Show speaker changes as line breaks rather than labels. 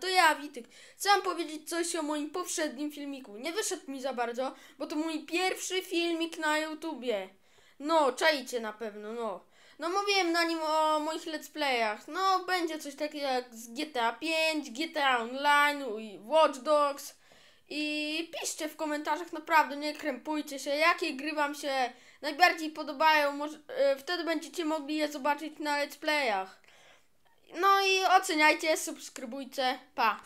to ja, Wityk. Chcę wam powiedzieć coś o moim poprzednim filmiku. Nie wyszedł mi za bardzo, bo to mój pierwszy filmik na YouTubie. No, czajcie na pewno, no. No mówiłem na nim o moich let's playach. No, będzie coś takiego jak z GTA 5, GTA Online i Watch Dogs. I piszcie w komentarzach, naprawdę nie krępujcie się, jakie gry wam się najbardziej podobają. Może, e, wtedy będziecie mogli je zobaczyć na let's playach. No i oceniajcie, subskrybujcie, pa!